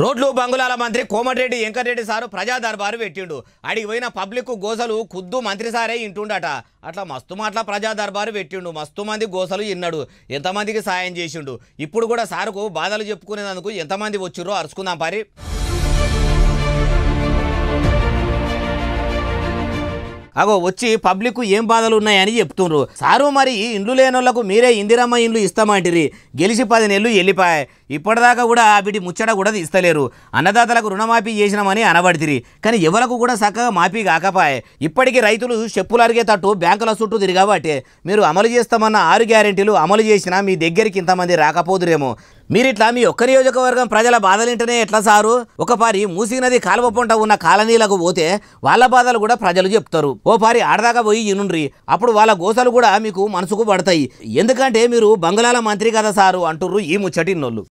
రోడ్లు బంగుళాల మంత్రి కోమటిరెడ్డి వెంకటరెడ్డి సారు ప్రజా దర్బారు పెట్టిండు అడిగి పోయిన పబ్లిక్ గోసలు కుద్దు మంత్రి సారే ఇంటుండట అట్లా మస్తు మాటల ప్రజా దర్బారు పెట్టిండు మస్తు మంది గోసలు ఇన్నాడు ఎంతమందికి సాయం చేసిండు ఇప్పుడు కూడా సారుకు బాధలు చెప్పుకునేందుకు ఎంతమంది వచ్చిర్రో అరుచుకుందాం పరి అగో వచ్చి పబ్లిక్ ఏం బాధలు ఉన్నాయని చెప్తుండ్రు సారు మరి ఇండ్లు లేనోళ్లకు మీరే ఇందిరమ్మ ఇండ్లు ఇస్తామంటిరి గెలిచి పది నెలలు వెళ్ళిపోయాయి ఇప్పటిదాకా కూడా వీటి ముచ్చట కూడా ఇస్తలేరు అన్నదాతలకు రుణమాఫీ చేసినామని అనబడితిరి కానీ ఎవరకు కూడా చక్కగా మాఫీ కాకపాయే ఇప్పటికీ రైతులు చెప్పులు అరిగేటట్టు బ్యాంకుల చుట్టూ తిరిగాబట్టే మీరు అమలు చేస్తామన్న ఆరు గ్యారెంటీలు అమలు చేసినా మీ దగ్గరికి ఇంతమంది రాకపోదురేమో మీరిట్లా మీ ఒక్క నియోజకవర్గం ప్రజల బాధలింటనే ఎట్లా సారు ఒక పారి నది కాలువ పంట ఉన్న కాలనీలకు పోతే వాళ్ళ బాధలు కూడా ప్రజలు చెప్తారు ఓ పారి ఆడదాకా పోయి ఇనుండ్రి అప్పుడు వాళ్ళ గోసలు కూడా మీకు మనసుకు పడతాయి ఎందుకంటే మీరు బంగళాల మంత్రి కదా సారు అంటుర్రు ఈ ముచ్చటిన్నోళ్ళు